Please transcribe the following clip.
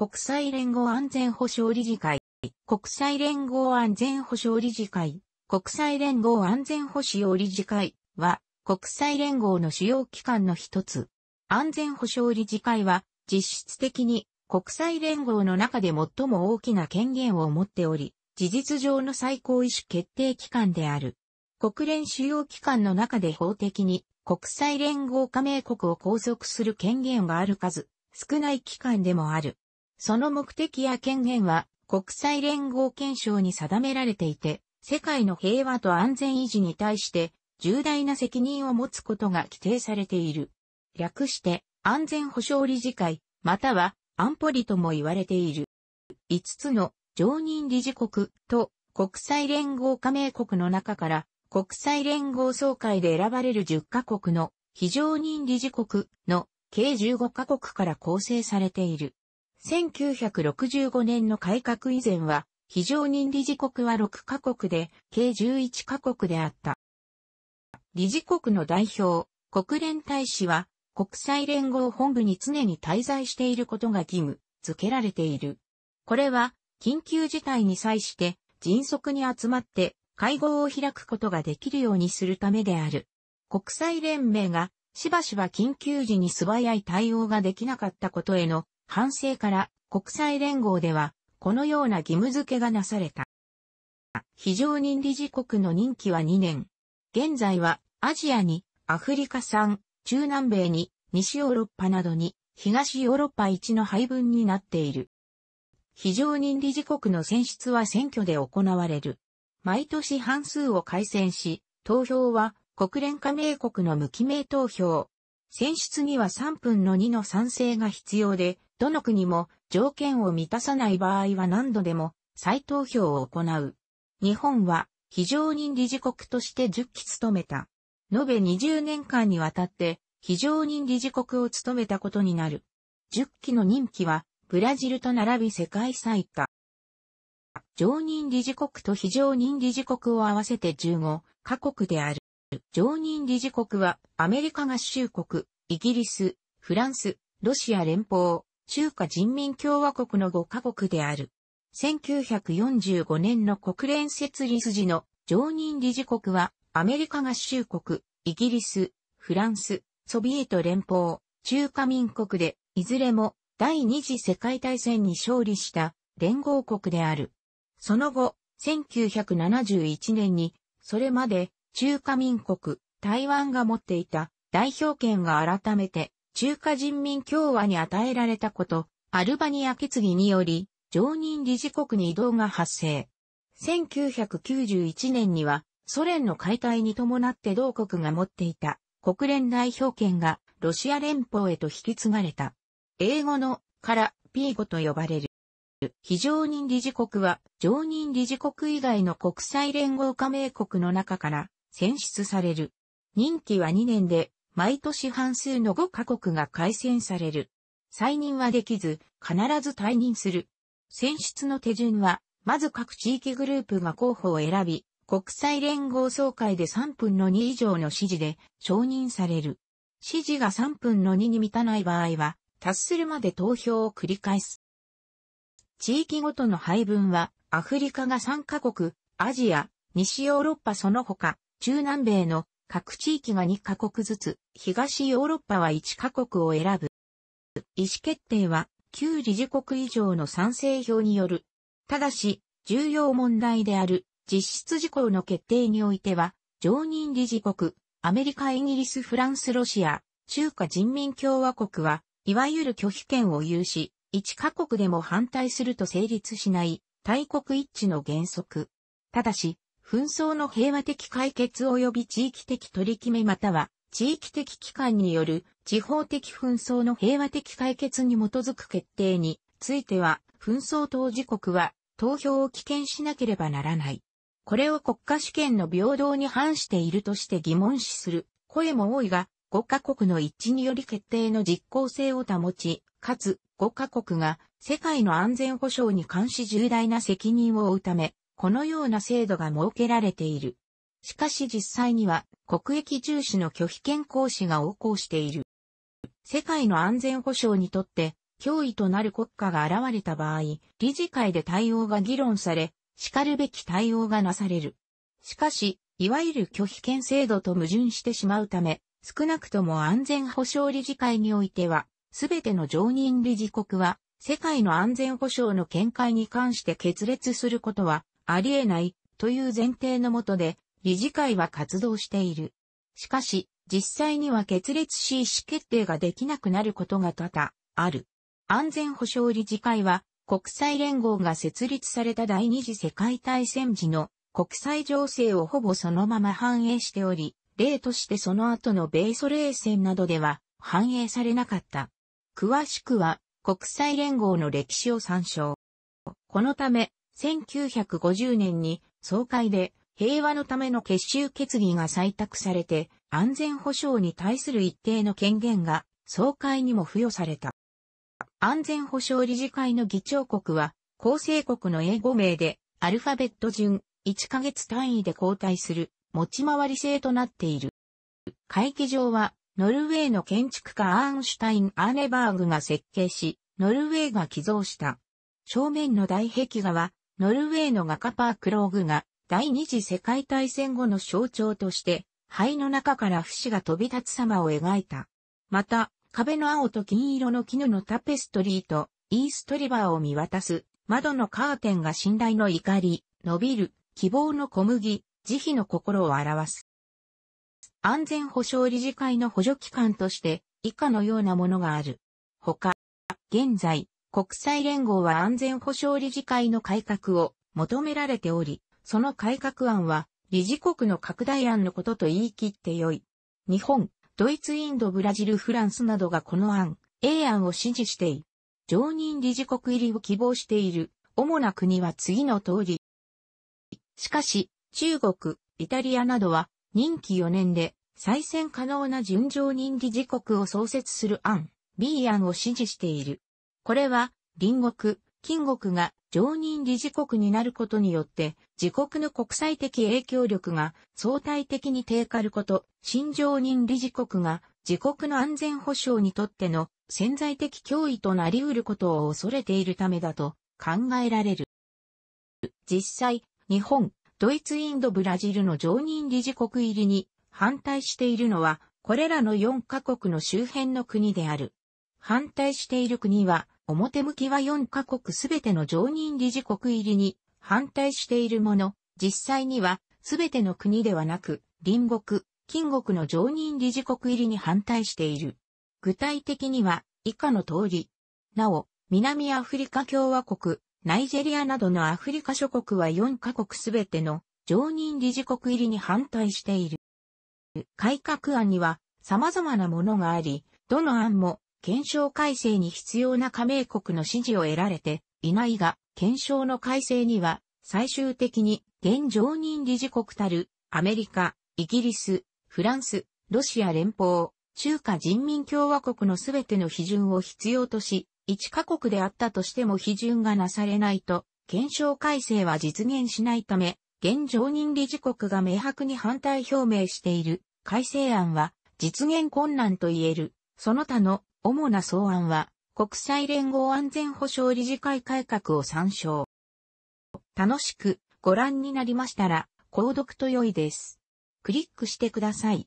国際連合安全保障理事会、国際連合安全保障理事会、国際連合安全保障理事会は、国際連合の主要機関の一つ。安全保障理事会は、実質的に国際連合の中で最も大きな権限を持っており、事実上の最高意思決定機関である。国連主要機関の中で法的に国際連合加盟国を拘束する権限がある数、少ない機関でもある。その目的や権限は国際連合憲章に定められていて、世界の平和と安全維持に対して重大な責任を持つことが規定されている。略して安全保障理事会、または安保理とも言われている。5つの常任理事国と国際連合加盟国の中から国際連合総会で選ばれる10カ国の非常任理事国の計15カ国から構成されている。1965年の改革以前は、非常任理事国は6カ国で、計11カ国であった。理事国の代表、国連大使は、国際連合本部に常に滞在していることが義務付けられている。これは、緊急事態に際して、迅速に集まって、会合を開くことができるようにするためである。国際連盟が、しばしば緊急時に素早い対応ができなかったことへの反省から国際連合では、このような義務付けがなされた。非常任理事国の任期は2年。現在はアジアに、アフリカ産、中南米に、西ヨーロッパなどに、東ヨーロッパ一の配分になっている。非常任理事国の選出は選挙で行われる。毎年半数を改選し、投票は国連加盟国の無記名投票。選出には3分の2の賛成が必要で、どの国も条件を満たさない場合は何度でも再投票を行う。日本は非常任理事国として10期務めた。延べ20年間にわたって非常任理事国を務めたことになる。10期の任期はブラジルと並び世界最多。常任理事国と非常任理事国を合わせて15カ国である。常任理事国はアメリカ合衆国、イギリス、フランス、ロシア連邦、中華人民共和国の5カ国である。1945年の国連設立時の常任理事国は、アメリカ合衆国、イギリス、フランス、ソビエト連邦、中華民国で、いずれも第二次世界大戦に勝利した連合国である。その後、1971年に、それまで中華民国、台湾が持っていた代表権が改めて中華人民共和に与えられたこと、アルバニア決議により、常任理事国に移動が発生。1991年には、ソ連の解体に伴って同国が持っていた国連代表権がロシア連邦へと引き継がれた。英語のからピーゴと呼ばれる。非常任理事国は常任理事国以外の国際連合加盟国の中から選出される。任期は2年で毎年半数の5カ国が改選される。再任はできず、必ず退任する。選出の手順は、まず各地域グループが候補を選び、国際連合総会で3分の2以上の支持で承認される。支持が3分の2に満たない場合は、達するまで投票を繰り返す。地域ごとの配分は、アフリカが3カ国、アジア、西ヨーロッパその他、中南米の各地域が2カ国ずつ、東ヨーロッパは1カ国を選ぶ。意思決定は、旧理事国以上の賛成票による。ただし、重要問題である、実質事項の決定においては、常任理事国、アメリカ、イギリス、フランス、ロシア、中華人民共和国は、いわゆる拒否権を有し、1カ国でも反対すると成立しない、大国一致の原則。ただし、紛争の平和的解決及び地域的取り決めまたは、地域的機関による地方的紛争の平和的解決に基づく決定については、紛争当事国は投票を棄権しなければならない。これを国家主権の平等に反しているとして疑問視する声も多いが、5カ国の一致により決定の実効性を保ち、かつ5カ国が世界の安全保障に関し重大な責任を負うため、このような制度が設けられている。しかし実際には国益重視の拒否権行使が横行している。世界の安全保障にとって脅威となる国家が現れた場合、理事会で対応が議論され、叱るべき対応がなされる。しかし、いわゆる拒否権制度と矛盾してしまうため、少なくとも安全保障理事会においては、すべての常任理事国は、世界の安全保障の見解に関して決裂することはありえないという前提のもとで理事会は活動している。しかし、実際には決裂し意思決定ができなくなることが多々ある。安全保障理事会は国際連合が設立された第二次世界大戦時の国際情勢をほぼそのまま反映しており、例としてその後の米ソ冷戦などでは反映されなかった。詳しくは国際連合の歴史を参照。このため1950年に総会で平和のための結集決議が採択されて安全保障に対する一定の権限が総会にも付与された。安全保障理事会の議長国は構成国の英語名でアルファベット順1ヶ月単位で交代する持ち回り制となっている。会議場はノルウェーの建築家アーンシュタイン・アーネバーグが設計し、ノルウェーが寄贈した。正面の大壁画はノルウェーの画家パークローグが第二次世界大戦後の象徴として灰の中から不死が飛び立つ様を描いた。また、壁の青と金色の絹のタペストリーとイーストリバーを見渡す窓のカーテンが信頼の怒り、伸びる、希望の小麦、慈悲の心を表す。安全保障理事会の補助機関として以下のようなものがある。他、現在、国際連合は安全保障理事会の改革を求められており、その改革案は理事国の拡大案のことと言い切ってよい。日本、ドイツ、インド、ブラジル、フランスなどがこの案、A 案を支持してい、常任理事国入りを希望している主な国は次の通り。しかし、中国、イタリアなどは任期4年で再選可能な順常任理事国を創設する案、B 案を支持している。これは、隣国、金国が常任理事国になることによって、自国の国際的影響力が相対的に低下ること、新常任理事国が自国の安全保障にとっての潜在的脅威となり得ることを恐れているためだと考えられる。実際、日本、ドイツ、インド、ブラジルの常任理事国入りに反対しているのは、これらの4カ国の周辺の国である。反対している国は、表向きは4カ国すべての常任理事国入りに反対しているもの、実際にはすべての国ではなく、隣国、近国の常任理事国入りに反対している。具体的には以下の通り。なお、南アフリカ共和国、ナイジェリアなどのアフリカ諸国は4カ国すべての常任理事国入りに反対している。改革案には様々なものがあり、どの案も検証改正に必要な加盟国の支持を得られていないが、検証の改正には最終的に現常任理事国たるアメリカ、イギリス、フランス、ロシア連邦、中華人民共和国のすべての批准を必要とし、1カ国であったとしても批准がなされないと、検証改正は実現しないため、現常任理事国が明白に反対表明している改正案は実現困難と言える。その他の主な草案は、国際連合安全保障理事会改革を参照。楽しくご覧になりましたら、購読と良いです。クリックしてください。